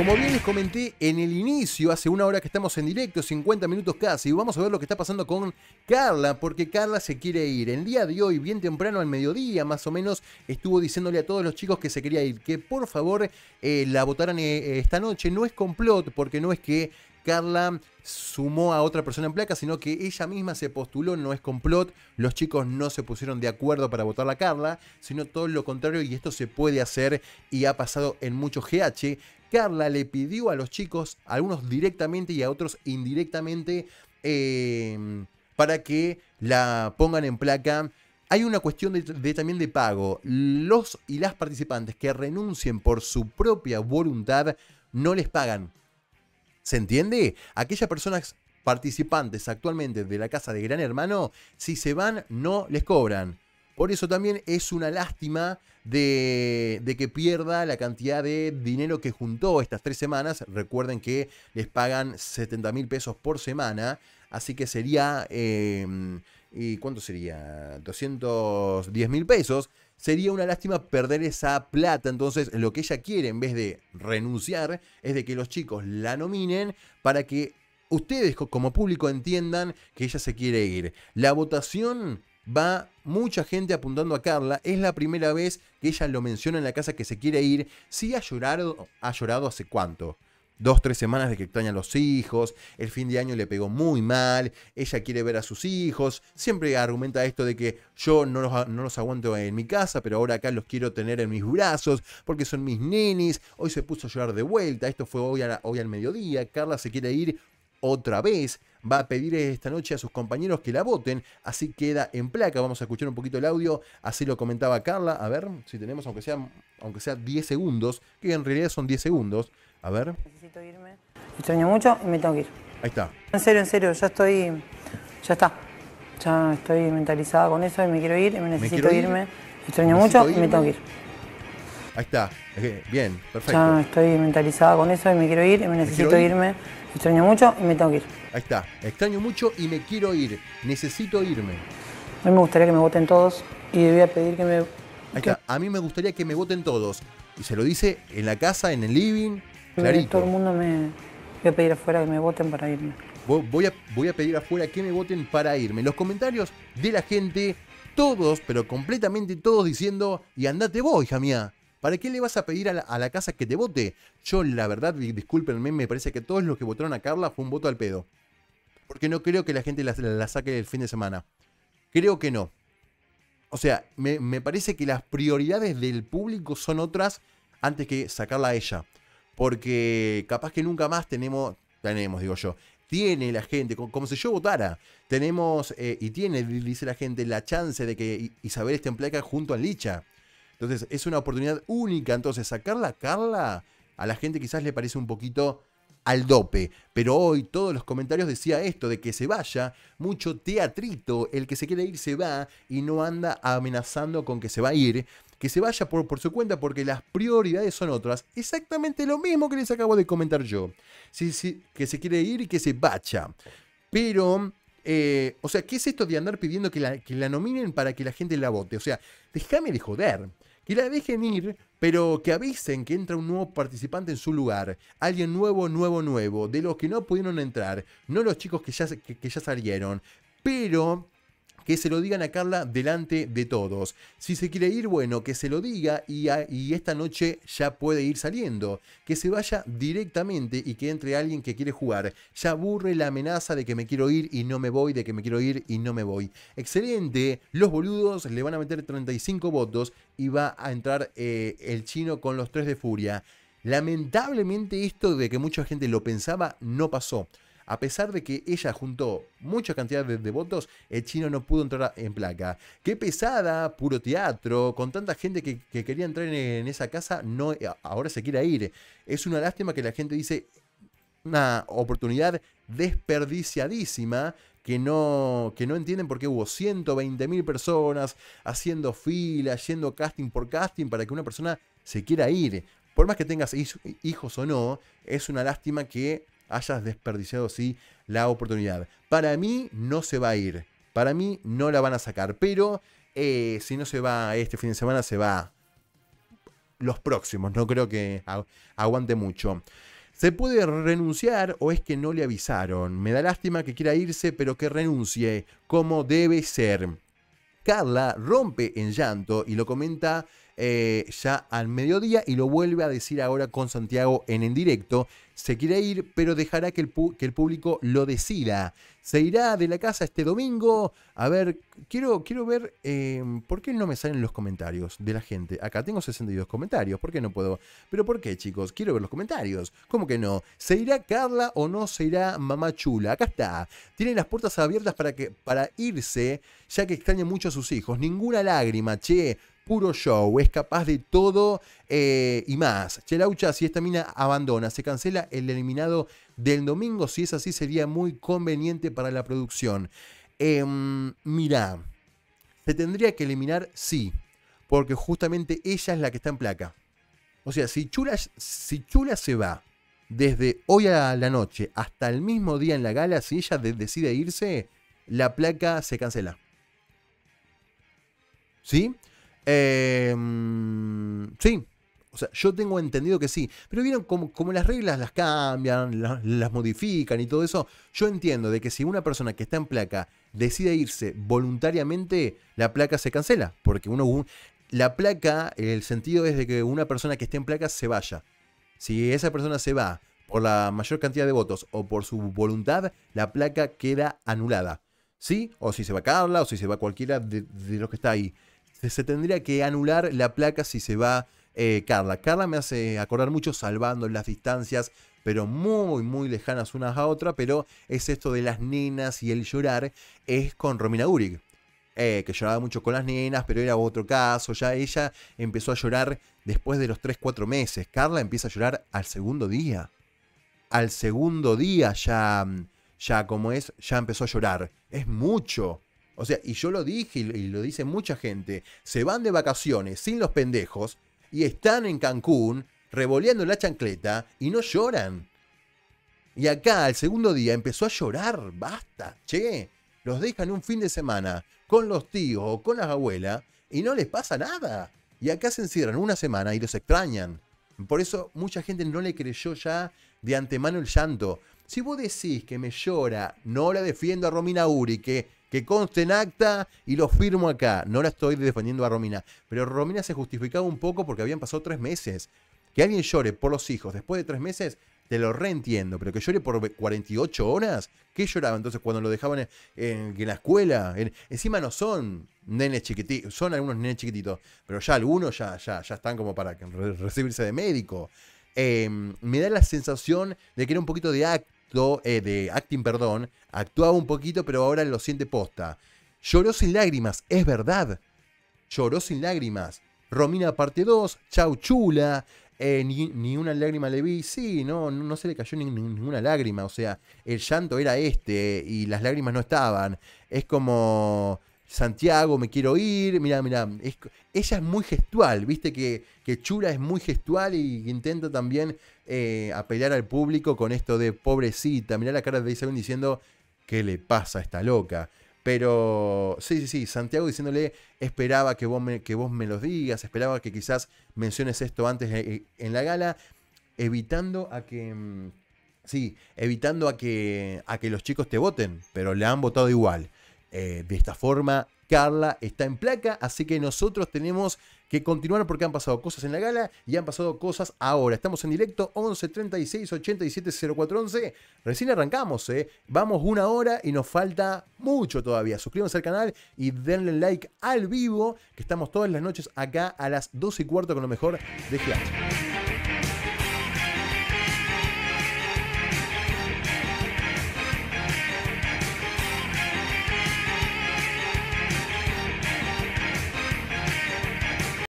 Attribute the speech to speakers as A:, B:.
A: Como bien les comenté en el inicio, hace una hora que estamos en directo, 50 minutos casi, y vamos a ver lo que está pasando con Carla, porque Carla se quiere ir. El día de hoy, bien temprano al mediodía, más o menos, estuvo diciéndole a todos los chicos que se quería ir, que por favor eh, la votaran eh, esta noche. No es complot, porque no es que Carla sumó a otra persona en placa, sino que ella misma se postuló, no es complot, los chicos no se pusieron de acuerdo para votar a Carla, sino todo lo contrario y esto se puede hacer y ha pasado en muchos GH. Carla le pidió a los chicos, a algunos directamente y a otros indirectamente, em, para que la pongan en placa. Hay una cuestión también de pago. Los y las participantes que renuncien por su propia voluntad no les pagan. ¿Se entiende? Aquellas personas participantes actualmente de la casa de Gran Hermano, si se van, no les cobran. Por eso también es una lástima de, que pierda la cantidad de dinero que juntó estas tres semanas. Recuerden que les pagan 70 mil pesos por semana. Así que sería... Em, ¿Y cuánto sería? 210 mil pesos. Sería una lástima perder esa plata. Entonces, lo que ella quiere, en vez de renunciar, es de que los chicos la nominen para que ustedes como público entiendan que ella se quiere ir. La votación va mucha gente apuntando a Carla. Es la primera vez que ella lo menciona en la casa que se quiere ir. Sí ha llorado, ha llorado hace cuánto. Dos, tres semanas de que extraña a los hijos, el fin de año le pegó muy mal, ella quiere ver a sus hijos, siempre argumenta esto de que yo no los, no los aguanto en mi casa, pero ahora acá los quiero tener en mis brazos, porque son mis nenis, hoy se puso a llorar de vuelta, esto fue hoy, hoy al mediodía, Carla se quiere ir otra vez. Va a pedir esta noche a sus compañeros que la voten, así queda en placa. Vamos a escuchar un poquito el audio, así lo comentaba Carla. A ver si tenemos, aunque sea, aunque sea 10 segundos, que en realidad son 10 segundos. A ver. Necesito irme. extraño mucho y me tengo que ir. Ahí está. En serio, en serio, ya estoy. Ya está. Ya estoy mentalizada con eso y me quiero ir, y me necesito irme. extraño mucho y me tengo que ir. Ahí está. Eh, bien, perfecto. Ya estoy mentalizada con eso y me quiero ir, y me necesito irme. Extraño mucho y me tengo que ir. Ahí está. Extraño mucho y me quiero ir. Necesito irme. A mí me gustaría que me voten todos y voy a pedir que me. Ahí está. A mí me gustaría que me voten todos. Y se lo dice en la casa, en el living. Clarito. Todo el mundo me. Voy a pedir afuera que me voten para irme. Voy a, voy a pedir afuera que me voten para irme. Los comentarios de la gente, todos, pero completamente todos diciendo, y andate vos, hija mía. ¿Para qué le vas a pedir a la, casa que te vote? Yo, la verdad, discúlpenme, me parece que todos los que votaron a Carla fue un voto al pedo. Porque no creo que la gente la, saque el fin de semana. Creo que no. O sea, me, parece que las prioridades del público son otras antes que sacarla a ella. Porque capaz que nunca más tenemos, tenemos, digo yo, tiene la gente, como, si yo votara, tenemos, eh, y tiene, dice la gente, la chance de que Isabel esté en placa junto a Licha. Entonces, es una oportunidad única. Entonces, sacarla Carla a la gente quizás le parece un poquito al dope. Pero hoy todos los comentarios decía esto, de que se vaya, mucho teatrito, el que se quiere ir se va y no anda amenazando con que se va a ir, que se vaya por, por su cuenta porque las prioridades son otras. Exactamente lo mismo que les acabo de comentar yo. Sí, sí, que se quiere ir y que se vaya. Pero... Eh, o sea, ¿qué es esto de andar pidiendo que la, que la nominen para que la gente la vote? O sea, déjame de joder y la dejen ir, pero que avisen que entra un nuevo participante en su lugar, alguien nuevo, nuevo, nuevo, de los que no pudieron entrar, no los chicos que ya, ya salieron, pero que se lo digan a Carla delante de todos. Si se quiere ir, bueno, que se lo diga y, esta noche ya puede ir saliendo. Que se vaya directamente y que entre alguien que quiere jugar. Ya aburre la amenaza de que me quiero ir y no me voy, de que me quiero ir y no me voy. Excelente, los boludos le van a meter 35 votos y va a entrar eh, el chino con los 3 de furia. Lamentablemente esto de que mucha gente lo pensaba no pasó. A pesar de que ella juntó mucha cantidad de votos, el chino no pudo entrar en placa. Qué pesada, puro teatro, con tanta gente que, quería entrar en, esa casa, no, eh, ahora se quiere ir. Es una lástima que la gente dice una oportunidad desperdiciadísima que no, que no entienden por qué hubo 120.000 personas haciendo fila, yendo casting por casting para que una persona se quiera ir. Por más que tengas hijos o no, es una lástima que hayas desperdiciado sí la oportunidad. Para mí no se va a ir, para mí no la van a sacar, pero eh, si no se va este fin de semana, se va los próximos, no creo que aguante mucho. Se puede renunciar o es que no le avisaron. Me da lástima que quiera irse, pero que renuncie como debe ser. Carla rompe en llanto y lo comenta eh, ya al mediodía y lo vuelve a decir ahora con Santiago en en directo. Se quiere ir, pero dejará que el, que el público lo decida. Se irá de la casa este domingo. A ver, quiero, quiero ver eh, por qué no me salen los comentarios de la gente. Acá tengo 62 comentarios. ¿Por qué no puedo? Pero ¿por qué, chicos? Quiero ver los comentarios. ¿Cómo que no? ¿Se irá Carla o no se irá Mamá Chula? Acá está. Tiene las puertas abiertas para, que, para irse, ya que extraña mucho a sus hijos. Ninguna lágrima, che puro show, es capaz de todo eh, y más. Chelaucha, si esta mina abandona, se cancela el eliminado del domingo, si es así sería muy conveniente para la producción. Eh, mirá, se tendría que eliminar, sí, porque justamente ella es la que está en placa. O sea, si Chula, si Chula se va desde hoy a la noche hasta el mismo día en la gala, si ella decide irse, la placa se cancela. ¿Sí? Em, sí, o sea, yo tengo entendido que sí. Pero vieron como, las reglas las cambian, las modifican y todo eso. Yo entiendo de que si una persona que está en placa decide irse voluntariamente, la placa se cancela. Porque uno. la placa, el sentido es de que una persona que esté en placa se vaya. Si esa persona se va por la mayor cantidad de votos o por su voluntad, la placa queda anulada. ¿Sí? O si se va Carla, o si se va cualquiera de los que está ahí se tendría que anular la placa si se va eh, Carla. Carla me hace acordar mucho salvando las distancias, pero muy, muy lejanas unas a otras, pero es esto de las nenas y el llorar, es con Romina Urig. Eh, que lloraba mucho con las nenas, pero era otro caso. Ya ella empezó a llorar después de los 3-4 meses. Carla empieza a llorar al segundo día. Al segundo día ya, ya como es, ya empezó a llorar. Es mucho. O sea, y yo lo dije y lo dice mucha gente, se van de vacaciones sin los pendejos y están en Cancún revoleando la chancleta y no lloran. Y acá, al segundo día, empezó a llorar, basta, che. Los dejan un fin de semana con los tíos o con las abuelas y no les pasa nada. Y acá se encierran una semana y los extrañan. Por eso mucha gente no le creyó ya de antemano el llanto. Si vos decís que me llora, no la defiendo a Romina Uri, que, que conste en acta y lo firmo acá. No la estoy defendiendo a Romina. Pero Romina se justificaba un poco porque habían pasado tres meses. Que alguien llore por los hijos después de tres meses, te lo reentiendo, pero que llore por 48 horas, ¿qué lloraba entonces cuando lo dejaban en, la escuela? encima no son nenes chiquititos, son algunos nenes chiquititos, pero ya algunos ya, ya, están como para recibirse de médico. Eh, me da la sensación de que era un poquito de acto eh, de acting, perdón, actuaba un poquito, pero ahora lo siente posta. Lloró sin lágrimas, es verdad. Lloró sin lágrimas. Romina parte 2, Chau Chula, eh, ni, una lágrima le vi, sí, no, no se le cayó ninguna lágrima, o sea, el llanto era este eh, y las lágrimas no estaban. Es como Santiago, me quiero ir, mira, mira, ella es muy gestual, viste que, Chula Chura es muy gestual y intenta también eh, apelar al público con esto de pobrecita, Mira la cara de Isabel diciendo, ¿qué le pasa a esta loca? Pero sí, sí, sí, Santiago diciéndole, esperaba que vos me, que vos me los digas, esperaba que quizás menciones esto antes en, eh, eh, en la gala, evitando a que... Mm, sí, evitando a que, a que los chicos te voten, pero le han votado igual. Eh, de esta forma, Carla está en placa, así que nosotros tenemos que continuar porque han pasado cosas en la gala y han pasado cosas ahora. Estamos en directo 11 36 87 0411. Recién arrancamos, ¿eh? vamos una hora y nos falta mucho todavía. Suscríbanse al canal y denle like al vivo, que estamos todas las noches acá a las 12 y cuarto con lo mejor de Clash.